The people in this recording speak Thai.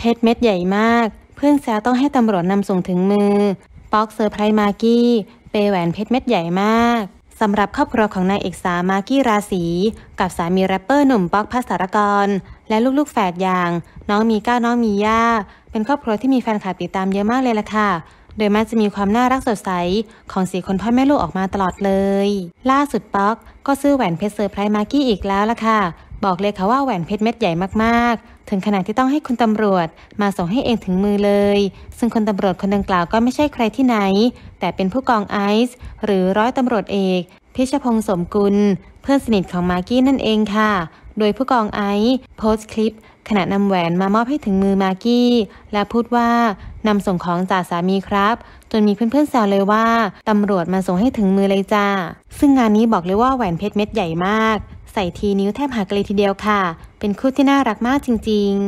เพชรเม็ดใหญ่มาก เพื่อนแซวต้องให้ตำรวจนำส่งถึงมือ ป๊อกเซอร์ไพรส์มาร์กี้เปแหวนเพชรเม็ดใหญ่มาก สำหรับครอบครัวของนายเอกสามาร์กี้ราศีกับสามีแรปเปอร์หนุ่มป๊อกพัสรกร และลูกๆแฝดอย่าง น้องมีก้า น้องมีย่าเป็นครอบครัวที่มีแฟนคลับติดตามเยอะมากเลยล่ะค่ะ โดยมักจะมีความน่ารักสดใส ของสี่คนพ่อแม่ลูกออกมาตลอดเลย ล่าสุดป๊อก ก็ซื้อแหวนเพชรเซอร์ไพรส์มาร์กี้อีกแล้วล่ะค่ะบอกเลยค่ะว่าแหวนเพชรเม็ดใหญ่มากๆ ถึงขนาดที่ต้องให้คุณตำรวจมาส่งให้เองถึงมือเลย ซึ่งคนตำรวจคนดังกล่าวก็ไม่ใช่ใครที่ไหน แต่เป็นผู้กองไอซ์หรือร้อยตำรวจเอกพิชพงศ์สมกุล เพื่อนสนิทของมากกี้นั่นเองค่ะ โดยผู้กองไอซ์โพสต์คลิป ขณะนำแหวนมามอบให้ถึงมือมากกี้ และพูดว่านำส่งของจากสามีครับ จนมีเพื่อนๆแซวเลยว่าตำรวจมาส่งให้ถึงมือเลยจ้า ซึ่งงานนี้บอกเลยว่าแหวนเพชรเม็ดใหญ่มากใส่ทีนิ้วแทบหักเลยทีเดียวค่ะ เป็นคู่ที่น่ารักมากจริงๆ